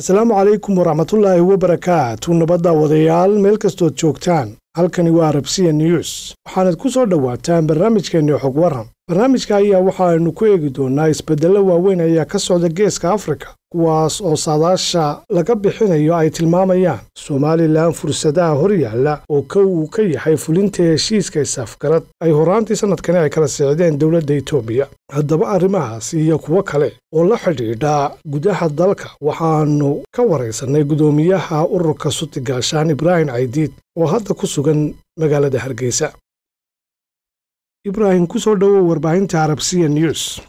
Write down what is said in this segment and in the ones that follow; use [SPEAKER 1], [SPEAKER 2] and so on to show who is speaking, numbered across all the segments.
[SPEAKER 1] asalaamu calaykum waraxmatullaahi wabarakaatu nabadda wadayaal meel kastood joogtaan halkani waa rabsiya news waxaanad ku soo dhowaataan barnaamijkeenni xog waran barnaamijka ayaa waxa aynu ku eegi doonaa isbeddelo waaweyn ayaa ka socda geeska afrika kuwaas oo saadaasha laga bixinayo ay tilmaamayaan somalilan fursadaha hor yaalla oo kow uu ka yahay fulinta heshiiska isafgarad ay horraantii sannadkani ay kala sicdeen dowladda etoobiya haddaba arrimahaasi iyo kuwo kale oo la xidhiidha gudaha dalka waxaannu ka waraysannay gudoomiyaha ururka suti gaashaan ibraahim caydiid oo hadda ku sugan magaalada hargeysa ibraahim ku soo dhowow warbaahinta arabsiya
[SPEAKER 2] news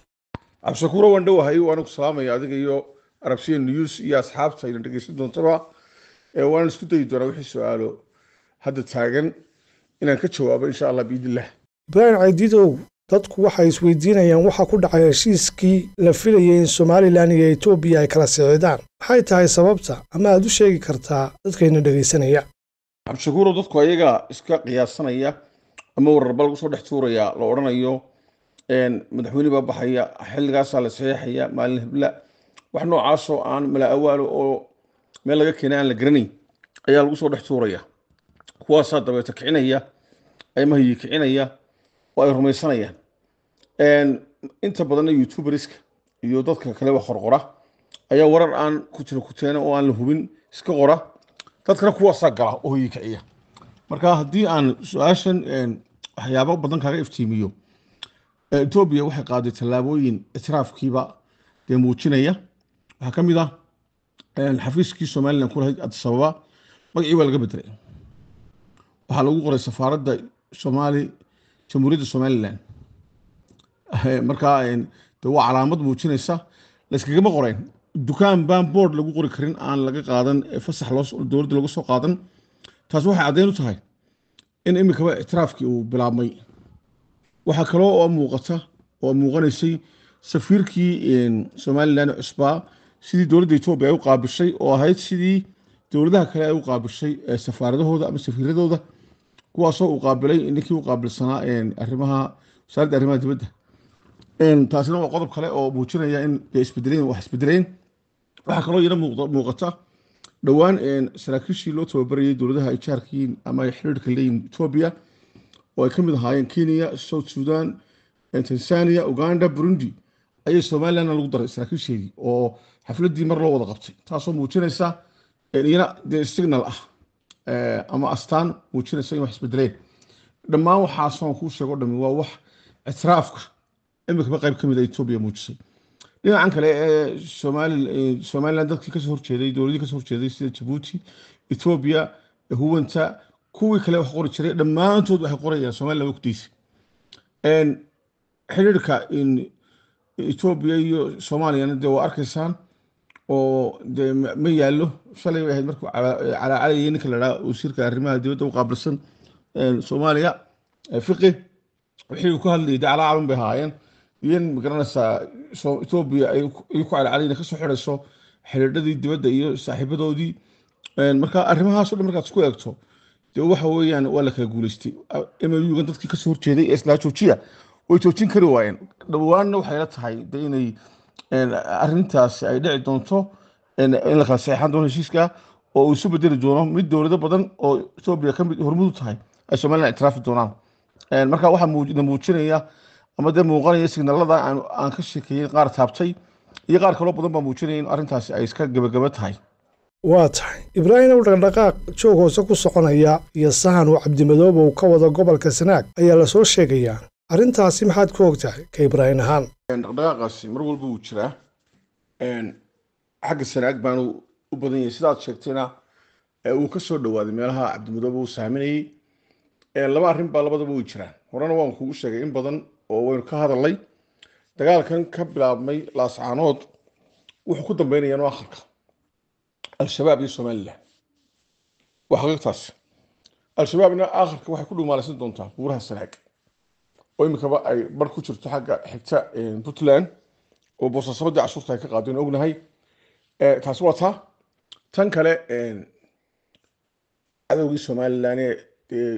[SPEAKER 2] cabshakuuro waan dhowahay anigu salaamaya adiga iyo arabsiya news iyo asxaabta ayna dhegeysan doontaba waana isku dayi doonaa wixii su-aalo hadda taagan inaan ka jawaabo insha allah biidnillah
[SPEAKER 1] ibraahim caydidow dadku waxay isweydiinayaan waxaa ku dhacay heshiiskii la filayay in somalilan iyo etoobiya ay kala sixidaan maxay tahay sababta ama aad u sheegi kartaa dadkayna dhegaysanaya
[SPEAKER 2] cabdishakuurow dadku ayagaa iska qiyaasanaya ama wararba lagu soo dhex tuuraya la odhanayo madaxweyne baa baxaya xilligaasaa la saxeexaya maalin hebla wax noocaasoo aan malaawaalo oo meel laga keenay aan la garanayn ayaa lagu soo dhex tuuraya kuwaasaa dabeeta kicinaya amahyi kicinaya oo ay rumaysanayaan inta badanna youtuberska iyo dadka kaleba qorqora ayaa warar aan ku jira kuteena oo aan la hubin iska qora dadkana kuwaasaa gala oo hoyi kiciya marka haddii aan su-aashan waxyaabo badan kaaga iftiimiyo etoobiya waxay qaaday tallaabooyin itiraafkiiba dee muujinaya waxaa ka mid ah xafiiskii somaliland ku lahayd addis ababa magacii waa laga bedelay waxaa lagu qoray safaaradda somali jamhuuriyadda somalilan marka de waa calaamad muujinaysa layskagama qorayn dukaan baan board lagu qori karin aan laga qaadan fasax loo dowladda laga soo qaadan taas waxay caddeyn u tahay in iminkaba ictiraafkii uu bilaabmay waxaa kaloo oo muuqata oo muuqanaysay safiirkii somalilan cusbaa sidii dowladda etoobia ay u qaabishay oo ahayd sidii dowladaha kale ay u qaabishay safaaradahooda ama safiiradooda kuwaasoo uu qaabilay ninkii u qaabilsanaa arimaha wasaaradda arrimaha dibadda taasina waa qodob kale oo muujinaya in isbedeleen wax isbedeleen waxaa kaloo ina muuqata dhowaan saraakiishii loo tababarayay dowladaha ay jaarkayiin ama ay xiriirka leeyihin etoobiya oo ay ka mid ahaayeen kenya south sudan tanzania uganda burundi ayay somalilanna lagu daray saraakiisheedii oo xafladii mar loo wada qabtay taasoo muujinaysa iyana dee signal ah ama astaan muujinaysa in wax isbedeleen dhammaan waxaasaan kuu sheego dhami waa wax ictiraafka iminka qayb kamid a ah etoobiya muujisay dhinacan kale somalilan dadkii kasoo horjeeday dowladii kasoo horjeeday sida jabuuti etoobiya huwanta kuwii kale wax qori jiray dhammaantood waxay qorayaan somalilan waqtiisa xidhiirka etoobiya iyo soomaaliyana dee waa arkaysaan oo ma yaalo shalay bay ahayd markuu calaacalaye ninka la dhaha wasiirka arrimaha dibadda u qaabilsan soomaaliya fiqi wixii uu ka hadlayay de calaacalan bay ahaayeen iyan magaranaysaa etoobiya ay ku calaacalayna ka soo xidhiidhadii dibadda iyo saaxiibadoodii marka arrimahaaso dhan markaad isku eegto de waxa weeyaan waa la kala guulaystay mlugan dadkii kasoo horjeeday ee islaa joojiya way joojin kari waayeen dhawaanna waxayla tahay de inay arintaasi ay dhici doonto in la kala doono heshiiska oo uu isu bedeli doono mid dowlado badan oo etoobiya kamid hormudu tahay ay somalilan ictiraafi doonaan marka waxaa na muujinaya ama dee muuqanaya signaalada aan ka sheekeeyey qaar taabtay iyo qaar kaloo badan baa muujinaya in arrintaasi ay iska gebagaba tahay
[SPEAKER 1] waa tahay ibraahim ow dhaqdhaqaaq joog hoose ku soconaya iyo sahan oo cabdimadoobow ka wada gobolka sanaag ayaa lasoo sheegayaa arintaasi maxaad ku ogtahay ka ibraahin ahaan
[SPEAKER 2] dhaqdhaqaaqaasi mar walba wuu jiraa xagga sanaag baanu u badan yahay sidaad sheegtayna wuu ka soo dhowaaday meelaha cabdimudoobe uu saaminayey laba arrin baa labadaba way jiraan horena waan kugu sheegay in badan oo waynu ka hadalnay dagaalkan ka bilaabmay laascaanood wuxuu ku dambeynayaan oo akharka al-shabaab iyo somalilan waa xaqiiqtaas al-shabaabna akharka waxay ku dhumaalaysan doontaa buuraha sanaag oo iminkaba ay bar ku jirto xagga xigta puntland oo boosasabadii cashuurta ay ka qaadeen ognahay eh, taasi waa taa tan kale cadowgii eh, somalilan ee eh,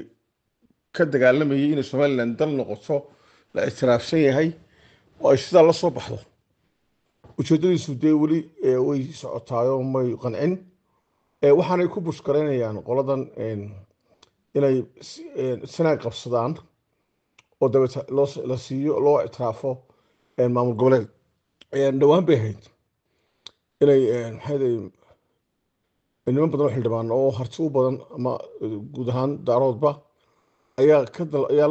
[SPEAKER 2] ka dagaalamayay inay somalilan dal noqoto la ictiraafsan yahay oo ay sidaa la soo baxdo ujeedadiisu dee weli way socotaayoo may qancin waxaanay ku bushkareynayaan qoladan inay sanaan qabsadaan oo dabela siiyo loo ictiraafo maamul goboleed dhowaan bay ahayd inay niman badan oo xildhibaan oo harti u badan ama guud ahaan daaroodba ayaa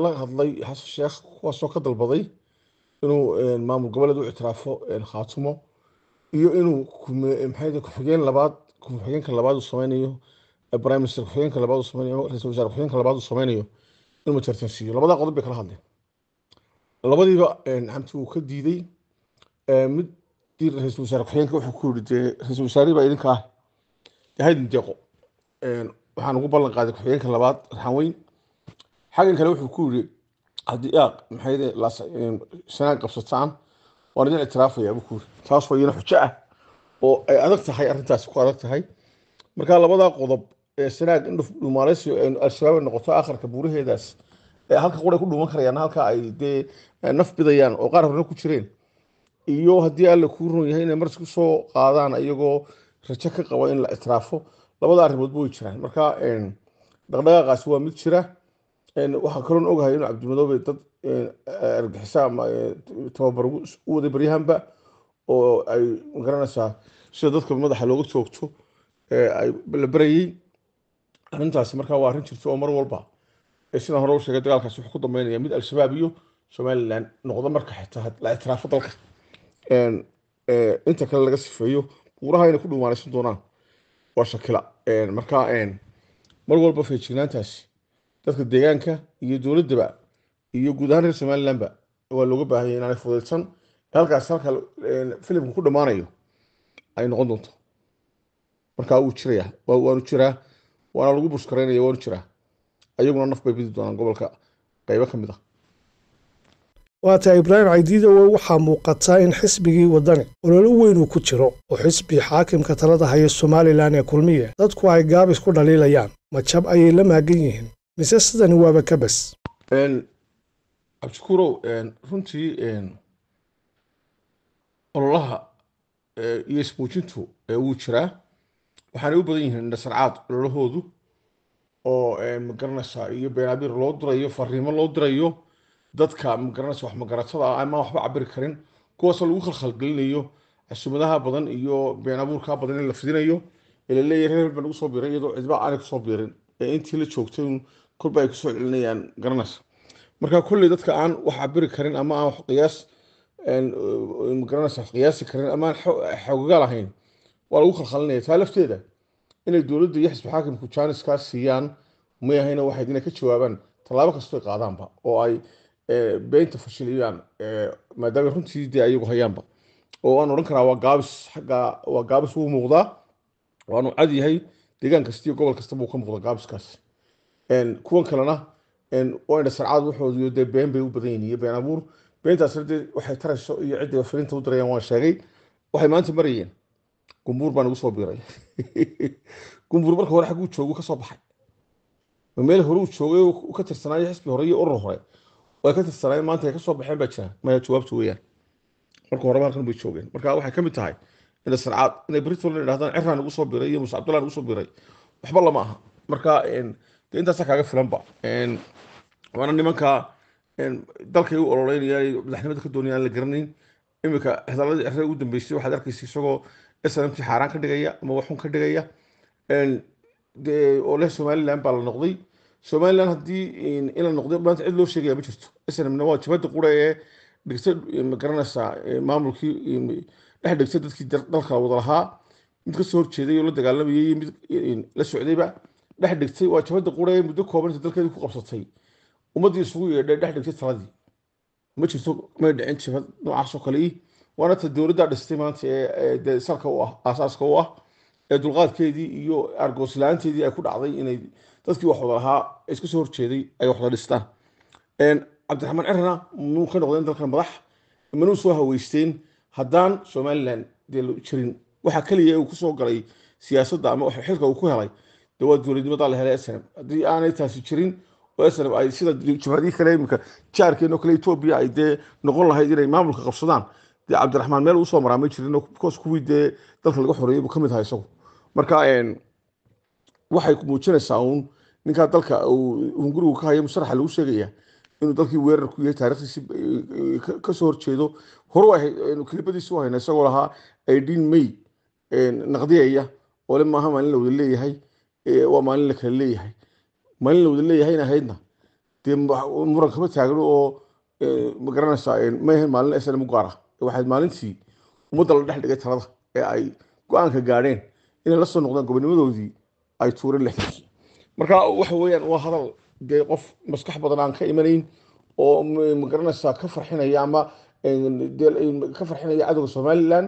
[SPEAKER 2] la hadlay xasan sheekh kuwaasoo ka dalbaday inuu maamul goboleed u ictiraafo khaatumo iyo inuu ku-xigeen labaad ku-xigeenka labaad uu sameynayo eh, prime minister ku-xigeenka labaad uu sameynayo ra-iisul wasaare ku-xigeenka labaad uu sameynayo in mutartansiiyo labada qodob bay kala hadleen labadiiba xamti uu ka diiday mid ra-iisul wasaare ku-xigeenka wuxuu ku yiri dee ra-iisul wasaarihii baa idinka ah dee deeqo waxaan ugu ballan qaaday ku-xigeenka labaad raxan weyn xaggan kale wuxuu ku yiri haddii aaq maxay de qabsataan waan idin ictiraafaya buu ku yiri taas iyana xujo ah oo ay adag tahay arrintaasi ku adag tahay marka labadaa qodob sanaad in dhuumaaleysi al-shabaab noqoto akharka buuraheedaas halka quray ku dhuuman karayaan halka ay dee naf bidayaan oo qaar horena ku jireen iyo haddii alla kuu ron yahay inay marsi kusoo qaadaan iyagoo rajo ka qaba in la itiraafo labada arrimoodba way jiraan marka dhaqdhaqaaqaasi waa mid jira waxaa kaloon ogahay inuu cabdimadoobe dad argaxiso ama tababar u waday baryahanba oo ay magaranaysaa sida dadka madaxa looga joogto la barayey arintaasi markaa waa arin jirta oo mar walba ee sidaan hore u sheegay wuxuu ku dambeynaya mid al-shabaab iyo somalilan noqdo marka xitaa la itiraafo dalka inta kale laga sifeeyo buuraha inay ku dhumaanaysan doonaan waa shakila markaa mar walba feejignaantaasi dadka deegaanka iyo dowladdaba iyo guud ahaan reer somalilanba waa looga baahanya inaanay fudaydsan halkaas halka filimka ku dhammaanayo ay noqon doonto markaa wuu jiraya waanu jiraa waana lagu bushkaraynaya war jira ayaguna naf bay gudi doonaan gobolka qaybo ka mid ah
[SPEAKER 1] waa taa ibraahim caydiidowo waxaa muuqataa in xisbigii wadani ololo weyn uu ku jiro oo xisbi xaakimka talada haya somalilan ee kulmiye dadku ay gaab isku dhaliilayaan ma jab ayay la maagan yihiin mise sidani waaba kabas
[SPEAKER 2] bas runtii ololaha iyo ismuujintu wuu jiraa waxaana u badan yihiin indhasarcaad ololahoodu oo eh, magaranaysaa iyo beeraabiir loo dirayo fariimo loo dirayo dadka magaranaysa wax magaratada ah, ama waxba cabiri karin kuwaasoo lagu khalkhalgelinayo casuumadaha badan iyo been abuurka badan in la fidinayo ila leeyahay lagu soo biiray iyadoo cidba aanay kusoo biirin ee intii la joogtay kolba ay kusoo celinayaan garanaysa marka kolley dadka aan wax cabiri karin ama aan wax qiyaas magaranaysa wax qiyaasi karin ama xoogagaal ahayn waa lagu khalkhalinaya taa lafteeda inay dowladda iyo xisbi xaakimku jaaniskaas siiyaan mayahayna waxay inay ka jawaabaan tallaabo kastoy qaadaanba oo ay eh, beynta fashiliyaan eh, maadaama runtii dee ayagu hayaanba oo waan odhan karaa waa gaabis xagga waa gaabis wuu muuqdaa waanu cad yahay deegaan kasta iyo gobol kasta buu ka muuqdaa gaabiskaasi kuwan kalena wayna sarcaad waxoodu dee been bay u badan yihiin iyo been abuur beentaasna dee waxay tarayso iyo ciddii filinta u dirayaan waan sheegay waxay maanta marayeen gumbuur baa igu soo biiray gumbuur marka hore xagguu joogu ka soo baxay meel hore uu joogay u ka tirsanaayo xisbi hore iyo urur hore way ka tirsanaayeen maanta ay ka baxeen baa jira maya jawaabtu weeyaan marka horeba halkan bay joogeen marka waxay ka mid tahay inay sarcaad inay britland idhahdaan ciraan igu soo biray iyo muuse cabdullah igu soo biray waxba lama aha marka de intaasa kaaga filanba waana nimanka dalkay u ololeynaya madaxnimada ka doonaya la garanayn iminka hadalladii cere ugu dambeysay waxaad arkaysa isagoo snmt xaaraan ka dhigaya ama waxun ka dhigaya oo leh somalilan baa la noqday somalilan haddii in la maanta cid loo sheegaya ma jirto snmna waa jabada qura ee dhigta magaranaysaa maamulkii dhex dhigta dadkii dalka wada lahaa mid kasoo horjeeday oo la dagaalamayay iyo mid la socdayba dhex dhigtay waa jabada qura ee muddo koobanta dalkeedii ku qabsatay ummaddii isugu yeedhay dhex dhigtay taladii ma jirto may dhicin jabad noocaas oo kale ii waana ta dowladda dhistay maanta ee salka u ah aasaaska u ah ee dulqaadkeedii iyo argooslaanteedii ay ku dhacday inay dadkii wax wada lahaa soo horjeeday ay wax dhistaan cabdiraxmaan cirana muu ka noqdeen dalkan madax manuu soo haweysteen haddaan somalilan dee jirin waxa keliya uu kusoo galay siyaasadda ama xilka uu ku helay dee waa la helay snm haddii aanay taasi jirin oo snm ay sida jabhadii kale imika jaarkeen oo kale etoobiya ay dee noqon lahayd inay maamulka qabsadaan de cabdiraxmaan meel usoo maraa ma jirin kuwii dee dalka laga xoreeyay buu kamid ahaa isagu marka waxay muujinaysaa uun ninkaa dalka hungurigu ka haya musaraxa lagu sheegaya inuu dalkii weerar ku yahay taarikhdiisi kasoo horjeedo hore kelibadiisi u hayna isagoo lahaa aidin may naqdiyaya ole maaha maalin la wada leeyahay waa maalin la kala leeyahay maalin la wada leeyahayna ahaydna dee muran kama taagno oo magaranaysaa ma ahayn maalin islam u gaara waxaad maalintii ummadda la dhex dhigay talada ee ay go-aanka gaadheen inay la soo noqdaan gobonimadoodii ay tuurin lexdii marka waxa weeyaan waa hadal dee qof maskax badan aan ka imanayn oo magaranaysaa ka farxinaya ama ka farxinaya cadowga somalilan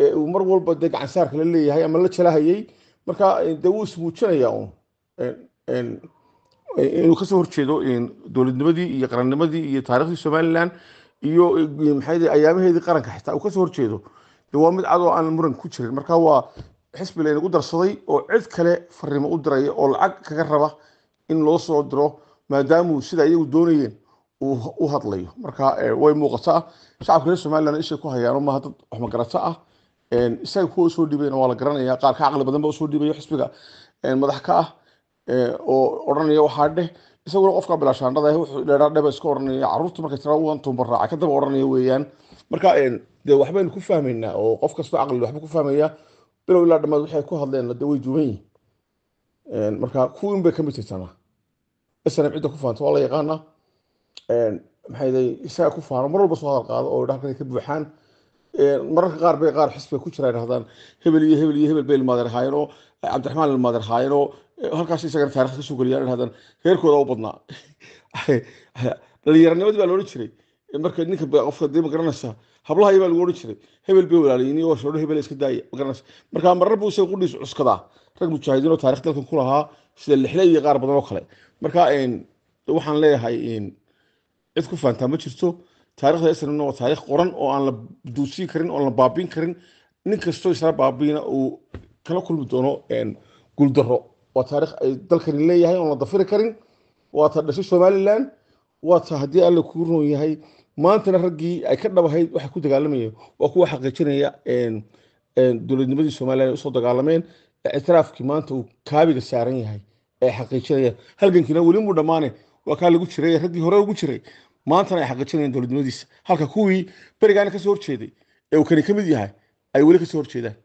[SPEAKER 2] e, uu mar walba dee gacansaarka la leeyahay ama la jalahayay marka e, dee wuu ismuujinaya un e, inuu kasoo horjeedo dowladnimadii iyo qarannimadii iyo taariikhdii somalilan iyo eh, maxay ayaamaheedii qaranka xitaa uu kasoo horjeedo waa mid cad oo aan muran ku jirin marka waa xisbi laynagu darsaday oo cid kale fariimo u diraya oo lacag kaga raba in loo soo diro maadaamuu sida iyagu doonayeen u hadlayo marka eh, way muuqataa shacabka reer somalilan ishay ku hayaano maaha dad wax ah isaga kuwa usoo dhibayna waa la garanaya qaar ka caqli badan ba usoo dhibayo xisbiga madax ka ah eh, oo odhanaya waxaa dheh isaguna qofka bilaashaandhada wuxuu dheeraa dhaba iska oranaya caruurta markay tira uwantuun baraaca kadaba oranaya weeyaan marka dee waxbaynu ku fahmaynaa oo qof kasta caqli waxba ku fahmaya bilow ilaa dhammaad waxay ku hadleen de way duuban yihiin marka kuwiin bay kamid tirsanaa isana cidda ku faanta waa la yaqaana maxay isaga ku faano mar walba soo hadal qaado oo dhahalkan ka buuxaan mararka qaar bay qaar xisbay ku jiraan dhahdaan hebel iyo hebel iyo hebel bay ilmaadeer haayeen oo cabdiraxmaan ilmaadeer haayeen oo halkaas isagana taarikh kasoo geliyaa hadan reerkooda u badnaa dhalinyaranimadi baa laodhan jiray marka ninka qofka dee magaranaysa hablahay baa lagu odhan jiray hebel bay walaaliyni oo shoodho hebel iska daaya magaranaysa marka marar buu isaga qudhiis cuskadaa rag mujaahidiin oo taarikh dalkan ku lahaa sida lixle iyo qaar badan oo kale marka waxaan leeyahay cid ku faantaa ma jirto taarikhda israna waa taarikh qoran oo aan la duusiin karin oo la baabin karin nin kastoo isna baabina uu kala kulmi doono guuldaro waa taarikh ay dalkani leeyahay oon la dafiri karin waa ta dhashay somalilan waa ta haddii alle kuu roon yahay maantana raggii ay ka dhabahayd waxay ku dagaalamayeen waa kuwa xaqiijinaya dowladnimadii somalilan ay usoo dagaalameen ictiraafkii maanta uu kaabiga saaran yahay ay xaqiijinayaan halgankiina weli muu dhammaane waa kaa lagu jiray raggii hore ugu jiray maantana ay xaqiijinayaan dowladnimadiisa halka kuwii berigaana kasoo horjeeday ee uu kani ka mid yahay ay weli kasoo horjeedaan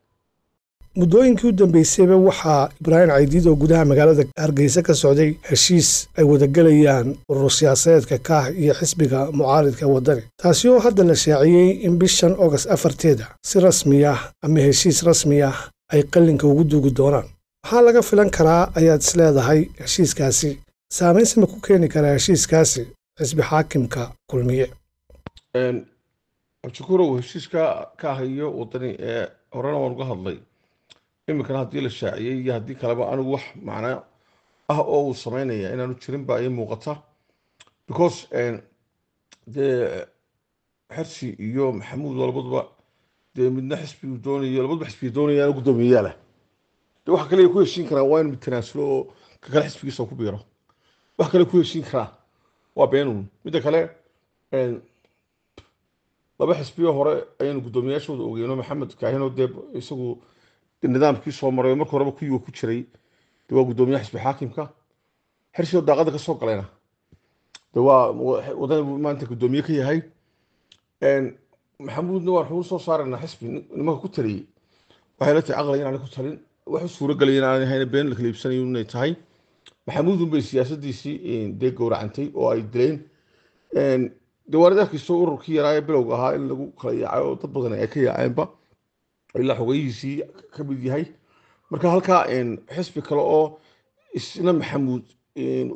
[SPEAKER 1] muddooyinkii u dambeysayba waxaa ibraahim caydiid oo gudaha magaalada hargeysa ka socday heshiis ay wadagelayaan urur siyaasadeedka kaah iyo xisbiga mucaaridka waddani taasi oo hadda la shaaciyey in bishan ogost afarteeda ah si rasmi ah ama heshiis rasmi ah ay qalinka ugu duugi doonaan maxaa laga filan karaa ayaad isleedahay heshiiskaasi saamaynsi ma ku keeni karaa heshiiskaasi xisbi xaakimka kulmiye
[SPEAKER 2] shukuro heshiiska kaah iyo wadani ee horena waan uga hadlay iminkana haddii la shaaciyey iyo haddii kaleba anigu wax macnaa ah oo uu sameynaya inaanu jirin baa ii muuqata because dee xersi iyo maxamuud labaduba dee midna xisbiguu doonayo labaduba xisbigay doonayaan guddoomiyayaa leh de waxa kale ay ku heshiin karaan waa inu mid oo ka kale xisbigiisa ku biiro wax kale ku heshiin karaan waa beenuun midda kale laba xisbiyo hore ayaynu guddoomiyayaashooda ogeyno maxamed kaahin oo dee isagu nidaamkii soo maray marka horeba kuyiga ku jiray de waa gudoomiyaha xisbi xaakimka xershio daaqada kasoo galayna de waa wadada buu maanta gudoomiye ka yahay maxamuudna waan xuu soo saarayna xisbi nimanka ku taliyey waxay tahay aqli inaana ku talin waxu suuragelaya inaan ahayna been la kala iibsanayo inay tahay maxamuud unbay siyaasadiisii dee gowracantay oo ay dileen dee waan arkayso ururkii yaraa ee bilowga ahaa in lagu kala yaacay oo dad badan ay ka yaaceenba ilaa xogeyiisii ka mid yahay marka halkaa xisbi kale oo isna maxamuud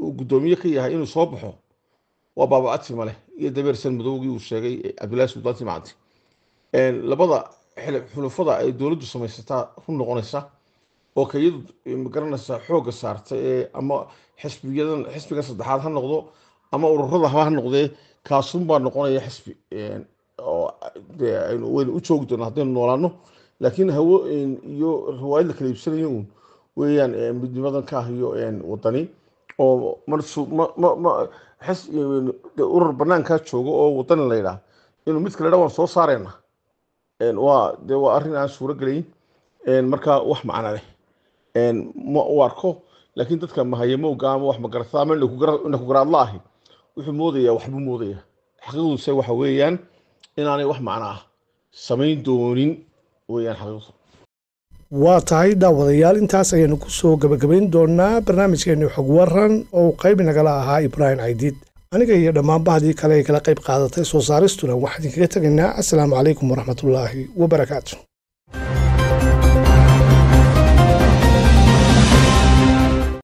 [SPEAKER 2] uu guddoomiye ka yahay inuu soo baxo waa baaba-adsi maleh iyo dabeersan madowgii uu sheegay cabdillahi sultaan timcadi labada xulufada ay dowladdu samaysataa ku noqonaysa oo ka iyadu xooga xoogga saarta ee ama xisbiyadan xisbiga saddexaad ha noqdo ama ururada haba ha noqdee kaasun baa noqonaya xisbi oo aynu weynu u joogi doona haddaynu noolaano laakiin haween iyo riwaayad la kala iibsanayo weeyaan midnimo ka ah iyo wadani oo e, urur banaankaa jooga oo wadani la yidhaah inuu mid kale dha waan soo saareyna waa de waa arrin aan suuro gelayn markaa wax macna leh ma u arko laakiin dadka mahaye mowga ama wax magarata ama ina ku garaadla ahi wuxuu moodaya waxbu moodaya xaqiiqduse waxa weeyaan inaanay wax macno ah samayn doonin
[SPEAKER 1] waa tahay daawadayaal intaas ayaanu ku soo gebagabayn doonnaa barnaamijkeennu xog waran oo qayb nagala ahaa ibraahim caydiid aniga iyo dhammaan bahdii kale ay kala qayb qaadatay soo saaristuna waxaan kaga tegaynaa asalaamu calaykum waraxmatullaahi wabarakaatu